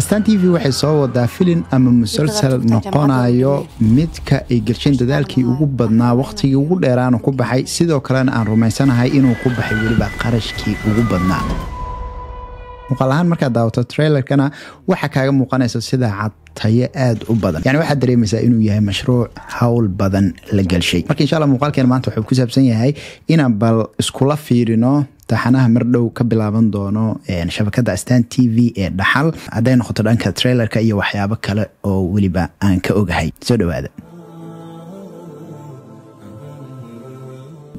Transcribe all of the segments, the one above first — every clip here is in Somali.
astaan t v waxay soo wadaa filin ama musalsal noqonayo midka ay gelsheen dadaalkii ugu badnaa wakhtigii ugu dheeraanu ku baxay sidoo kalena aan rumaysanahay inuu ku baxay weliba qarashkii ugu badnaa muuqaal ahaan markaad daawato trailerkana waxaa kaaga muuqanaysa sidaa cad aad u badan yani waxaad dareemaysaa inuu yahay mashruuc howl badan la gelshay marka insha muuqaalkeena maanta wuxuu ku saabsan yahay inaan bal iskula fiirino taxanaha mar dhow ka bilaaban doono shabakada astan t v ee dhaxal hadday noqoto dhanka trailerka iyo waxyaabo kale oo weliba aan ka ogahay soo dhawaada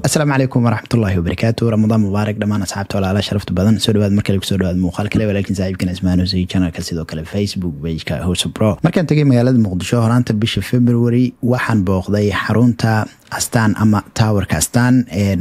asalaamu calaykum waraxmat ullaahi wabarakaatu ramadaan mubaarak dhammaan asxaabta walaala sharafta badan soo dhawaad markale kusoo dhawaad muuqaal kale laakiin saaxiibkan ismaanusay janalka sidoo kale facebook bageka hose bro markaan tegay magaalada muqdisho horaanta bisha february waxaan booqday xarunta astaan ama towerka astaan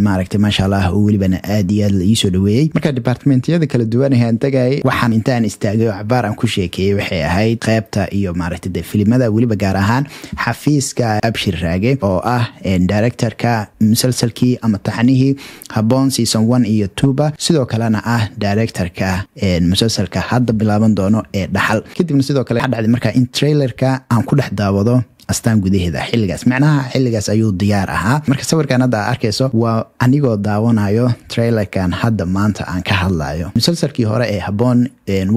maaragtay maasha allah oo welibana aad iyo aad la iisoo dhaweeyey markaa departimentiyada kala duwanahe aan tagayay waxaan intaan istaagay oo cabaar aan ku sheekeeyey waxay ahayd qeybta iyo maaragtay de filimada weliba gaar ahaan xafiiska abshir raage oo ah eh, directorka musalsalkii hoggaamiyihii ama taxnihii haboon season one iyo tuba sidoo kalena ah directorka musalsalka hadda bilaaban doono ee dhaxal kadibna sidoo kale waxaa dhacday markaa in trailerka aan ku dhex daawado astaan gudaheeda xilligaas macnaha xilligaas ayuu diyaar ahaa marka sawirkan hadda arkayso waa anigoo daawanayo trailerkan hadda maanta aan ka hadlayo musalsalkii hore ee haboon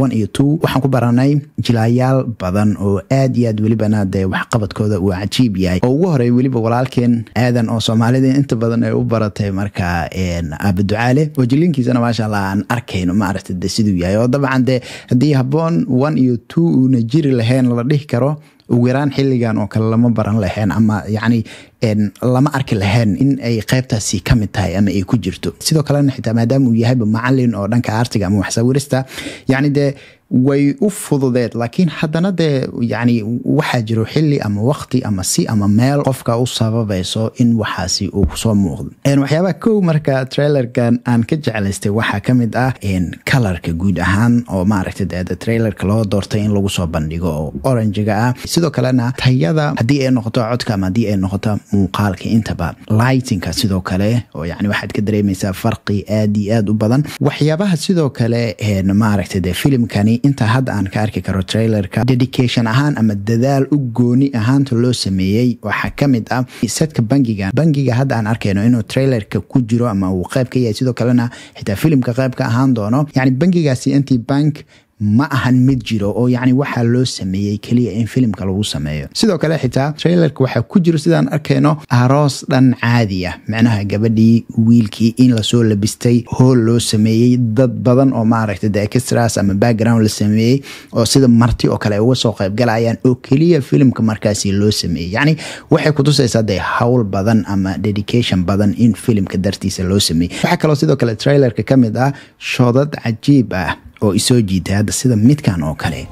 one iyo two waxaan ku baranay jilaayaal badan oo aad iyo aad welibana dee waxqabadkooda uu cajiib yahay oo ugu horey weliba walaalkeen aadan oo soomaalida inta badan ay u baratay marka aabaducaale oo jilinkiisana maasha allah aan arkayno maaragta de siduu yahay oo dabcan dee haddii haboon one iyo two uuna jiri lahayn la dhihi karo ugu yaraan xiligan oo kale lama baran lahayn ama yacni lama arki lahayn in ay qaybtaasi ka mid tahay ama ay ku jirto sidoo kalena xitaa maadaama uu yahayba macalin oo dhanka artiga ama waxsawirista yani dee way u fududeed laakiin haddana dee yani waxaa jiro xili ama waqti ama si ama meel qofka u sababayso in waxaasi uu kusoo muuqdo waxyaabaa kow marka trailerkan aan ka jeclaystay waxaa kamid ah kalarka guud ahaan oo maaragta dee trailerka loo doortay in lagu soo bandhigo oo oranjiga ah sidoo kalena tayada haddii ay noqoto codka ama haddii ay noqoto muuqaalka intaba lightinka sidoo kale oo yani waxaad ka dareemaysaa farqi aad iyo aad u badan waxyaabaha sidoo kale maaragtay dee filimkani inta hadda aan ka arki karo trailerka dedication ahaan ama dadaal u gooni ahaanta loo sameeyey waxaa kamid ah setka bangiga bangiga hadda aan arkayno inuu trailerka ku jiro ama uu qeyb ka yahay sidoo kalena xitaa filimka qeyb ka ahaan doono yani bangigaasi anti bank ma ahan mid jiro oo yacni waxaa loo sameeyey keliya in filimka lagu sameeyo sidoo kale xitaa trailerka waxaa ku jiro sidaan arkayno aroos dhan caadi ah macnaha gabadhii wiilkii in lasoo labistay hool loo sameeyey dad badan oo maaragtay de extras ama background la sameeyey oo sida marti oo kale uga soo qaybgalayaan oo keliya filimka markaasi loo sameeyey yacni waxay kutusaysaa dee howl badan ama dedication badan in filimka dartiisa loo sameeyey waxaa kaloo sidoo kale trailerka ka mid ah shodad cajiib ah oo isoo jiita hadda sida midkan oo kale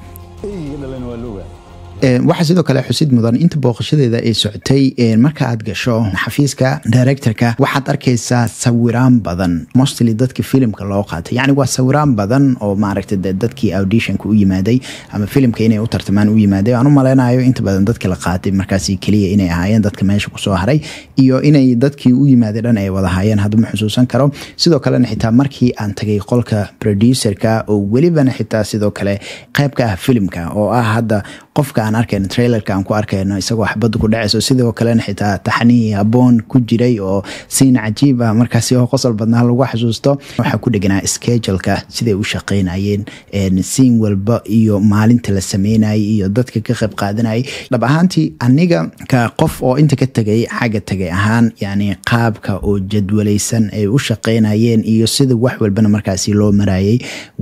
waxaa sidoo kale xusid mudan inta booqashadeeda ay socotay marka aad gasho xafiiska directorka waxaad arkaysaa sawiraan badan mostly dadka filimka loo qaatay yani waa sawiraan badan oo maaragta dadkii auditionka u yimaaday ama filimka inay u tartamaan u yimaaday aan u maleynayo inta badan dadka la qaatay markaasi keliya inay ahaayeen dadka meesha kusoo haray iyo inay dadkii u yimaaday dhan ay wada haayeen haddama xusuusan karo sidoo kalena xitaa markii aan tagay qolka producerka oo welibana xitaa sidoo kale qeyb ah filimka oo ah hadda qofka aan arkayno trailerka aan ku arkayno isagoo xabaddu ku dhacayso sidoo kalena xitaa taxniii aboon ku jiray oo siin cajiib ah markaasi oo qosol badnaa lagu xasuusto waxaa ku dheganaa scheduleka siday u shaqeynayeen siin walba iyo maalinta la sameynayay iyo dadka ka qayb qaadanayay dhab ahaantii aniga ka qof oo inta ka tegay xagga tegay ahaan yani qaabka oo jadwalaysan ay u shaqeynayeen iyo sida wax walbana markaasi loo marayay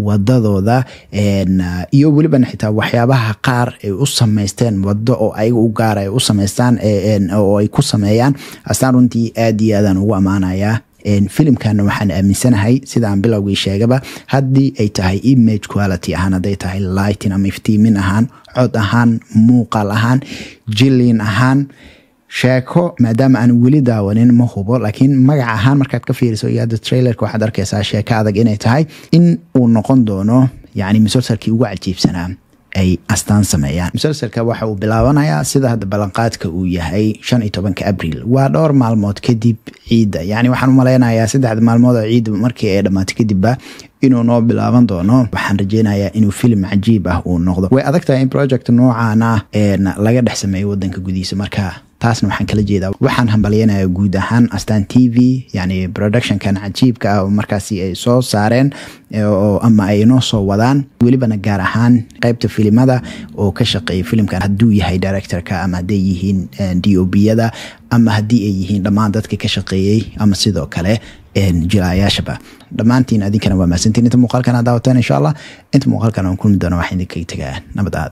wadadooda iyo welibana xitaa waxyaabaha qaar ay u sameyn samaysteen wado oo ayaga u gaar ay u samaystaan oo ay ku sameeyaan astaan runtii aad iyo aadaan ugu ammaanayaa filimkana waxaan aaminsanahay sidaan bilowgii sheegaba haddii ay tahay image quality ahaan haday tahay lightin ama iftiimin ahaan cod ahaan muuqaal ahaan jilin ahaan sheeko maadaama aan weli daawanin ma hubo laakiin magac ahaan markaad ka fiiriso iyo trailerka waxaad arkeysaa sheeko adag inay tahay in uu noqon doono yani musalsalkii ugu cajiibsanaa ay astaan sameeyaan musalsalka waxa uu bilaabanayaa sida hadda ballanqaadka uu yahay shan iyo tobanka abriil waa dhowr maalmood kadib ciidda yacni waxaan u maleynayaa saddexda maalmood oo ciidda markii ay dhammaatay kadibba inuu noo bilaaban doono waxaan rajeynayaa inuu filim cajiib ah uu noqdo way adag tahay in project noocaana laga dhex sameeyo waddanka gudihiisa markaa taasna waxaan kala jeedaa waxaan hambalyanayaa guud ahaan astaan t v yani productionkan cajiibka ah oo markaasi ay soo saareen ama ay inoo soo wadaan welibana gaar ahaan qeybta filimada oo ka shaqeeya filimkan hadduu yahay directorka ama hadday yihiin d o b-yada ama haddii ay yihiin dhammaan dadka ka shaqeeyey ama sidoo kale jilaayaashaba dhammaantiin adinkana waa mahadsantiin inta muuqaalkan a daawatan allah inta muuqaalkan aan kulmi doona waxaa idinkaga tegaa nabad